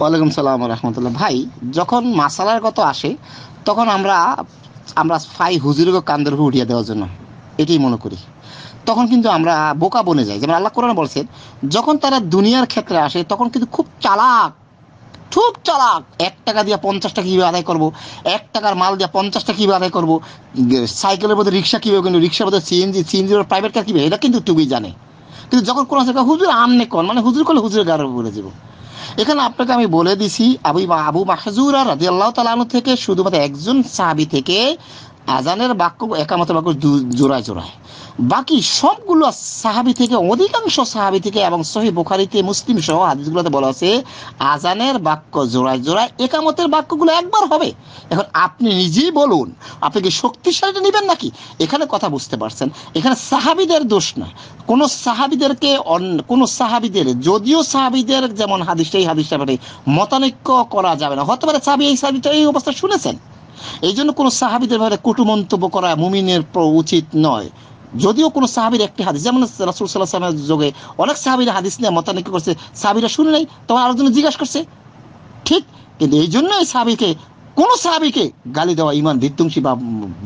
ওয়ালাইকুম সালাম রহমতুল্লাহ ভাই যখন মাসালার কত আসে তখন আমরা আমরা ফাই হুজুরকে কান্দের উপর উঠিয়ে দেওয়ার জন্য এটাই মনে করি তখন কিন্তু আমরা বোকা বনে যাই যেমন আল্লাহ কোরআন বলছেন যখন তারা দুনিয়ার ক্ষেত্রে আসে তখন কিন্তু খুব চালাক খুব চালাক এক টাকা দিয়ে টাকা কীভাবে আদায় করবো এক টাকার মাল দিয়ে পঞ্চাশটা কীভাবে আদায় করবো সাইকেলের মধ্যে রিক্সা কীভাবে কিন্তু রিক্সার মধ্যে সিএনজি সিএনজি প্রাইভেট কার কীভাবে এটা কিন্তু টুবি জানে কিন্তু যখন কোনো হুজুর আমনে কর মানে হুজুর করলে হুজুরের গাড়ি বলে যাবো এখানে আপনাকে আমি বলে দিছি আবু আবু মাহজুরা রাজি আল্লাহ তালু থেকে শুধুমাত্র একজন সাহাবি থেকে আজানের বাক্য একামতের বাক্য জোড়ায় জোড়ায় বাকি সবগুলো সাহাবি থেকে অধিকাংশ সাহাবি থেকে এবং সহি বোখারিতে মুসলিম সহ হাদিসগুলোতে বলা আছে আজানের বাক্য জোড়ায় জোড়ায় একামতের বাক্যগুলো একবার হবে এখন আপনি নিজেই বলুন আপনি কি শক্তিশালীটা নেবেন নাকি এখানে কথা বুঝতে পারছেন এখানে সাহাবিদের দোষ না কোনো সাহাবিদেরকে অন্য কোনো সাহাবিদের যদিও সাহাবিদের যেমন হাদিসটা এই হাদিসটা মতানৈক্য করা যাবে না হতে পারে সাহাবি এই সাহাবিটা এই অবস্থা শুনেছেন এই জন্য কোনো সাহাবিদের ব্যাপারে কটু মন্তব্য করা মুমিনের উচিত নয় যদিও কোনো সাহাবির একটি হাদিস যেমন রাসুল সাল্লাহ সাল্লামের যোগে অনেক সাহাবির হাদিস নিয়ে মতানিক করছে সাহাবিরা শুনে নাই আরো জন্য জিজ্ঞাসা করছে ঠিক কিন্তু এই জন্যই সাহাবিকে কোন সাহাবিকে গালি দেওয়া ইমান বিধ্বংসী বা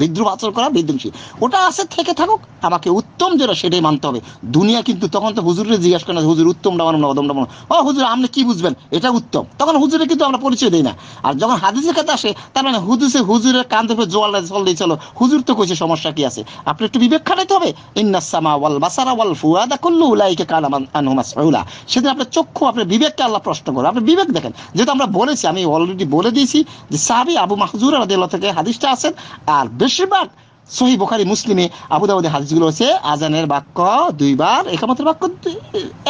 বিদ্রুপ আচরণ করা বিধ্বংসী ওটা আছে থেকে থাকুক আমাকে উত্তম যেটা সেটাই মানতে হবে দুনিয়া কিন্তু তখন তো হুজুরের জিজ্ঞাসা করেন হুজুর উত্তম মানব না অদম মানব ও হুজুর আপনি কি বুঝবেন এটা উত্তম তখন হুজুরে কিন্তু আমরা পরিচয় দিই না আর যখন হাদিসের কথা আসে তার মানে হুদুসে হুজুরের কান ধরে জোয়াল জল দিয়ে চলো হুজুর তো কইছে সমস্যা কি আছে আপনি একটু বিবেক খাটাইতে হবে ইন্নাসামা ওয়াল বাসারা ওয়াল ফুয়াদা কুল্লু উলাইকে কালামান আনহুমাস উলা সেদিন আপনার চক্ষু আপনার বিবেককে আল্লাহ প্রশ্ন করো আপনি বিবেক দেখেন যেহেতু আমরা বলেছি আমি অলরেডি বলে দিয়েছি যে সাহাবি আবু মাহজুর আলাদা থেকে হাদিসটা আছেন আর বেশিরভাগ সহি বোখারি মুসলিমে আবু দাউদের হাদিসগুলো হচ্ছে আজানের বাক্য দুইবার একামতের বাক্য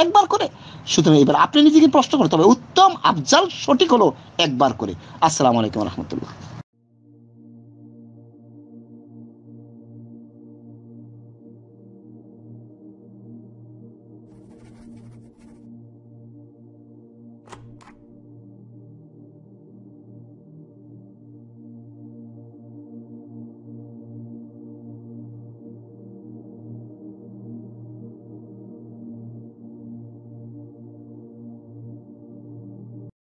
একবার করে সুতরাং এবার আপনি নিজেকে প্রশ্ন করেন তবে উত্তম আফজাল সঠিক হলো একবার করে আসসালামু আলাইকুম রহমতুল্লাহ